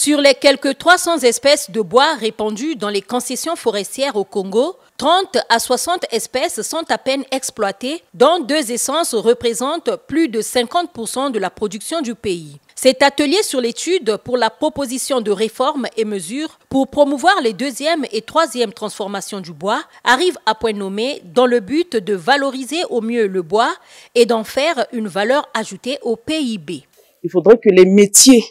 Sur les quelques 300 espèces de bois répandues dans les concessions forestières au Congo, 30 à 60 espèces sont à peine exploitées, dont deux essences représentent plus de 50% de la production du pays. Cet atelier sur l'étude pour la proposition de réformes et mesures pour promouvoir les deuxième et troisième transformations du bois arrive à point nommé dans le but de valoriser au mieux le bois et d'en faire une valeur ajoutée au PIB. Il faudrait que les métiers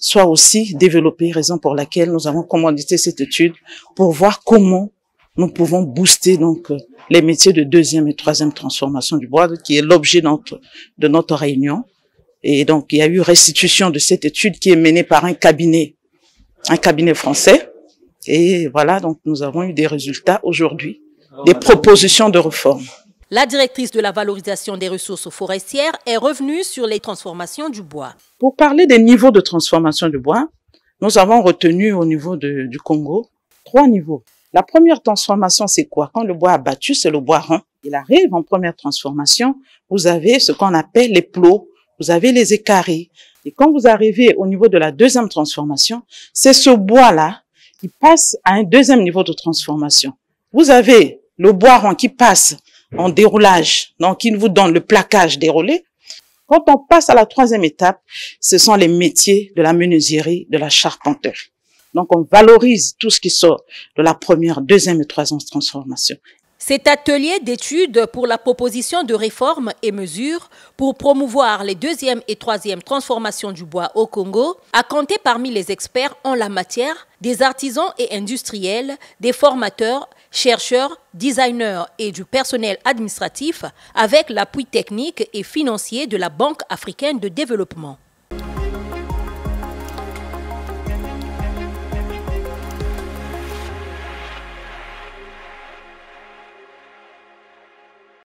soit aussi développée, raison pour laquelle nous avons commandité cette étude pour voir comment nous pouvons booster donc euh, les métiers de deuxième et troisième transformation du bois, qui est l'objet de notre réunion. Et donc, il y a eu restitution de cette étude qui est menée par un cabinet, un cabinet français. Et voilà, donc nous avons eu des résultats aujourd'hui, des propositions de réforme. La directrice de la valorisation des ressources forestières est revenue sur les transformations du bois. Pour parler des niveaux de transformation du bois, nous avons retenu au niveau du Congo trois niveaux. La première transformation, c'est quoi Quand le bois a battu c'est le bois rond. Il arrive en première transformation, vous avez ce qu'on appelle les plots, vous avez les écarés. Et quand vous arrivez au niveau de la deuxième transformation, c'est ce bois-là qui passe à un deuxième niveau de transformation. Vous avez le bois rond qui passe en déroulage, donc qui vous donne le plaquage déroulé. Quand on passe à la troisième étape, ce sont les métiers de la menuiserie, de la charpenterie. Donc on valorise tout ce qui sort de la première, deuxième et troisième transformation. Cet atelier d'études pour la proposition de réformes et mesures pour promouvoir les deuxième et troisième transformations du bois au Congo a compté parmi les experts en la matière, des artisans et industriels, des formateurs, chercheurs, designers et du personnel administratif avec l'appui technique et financier de la Banque africaine de développement.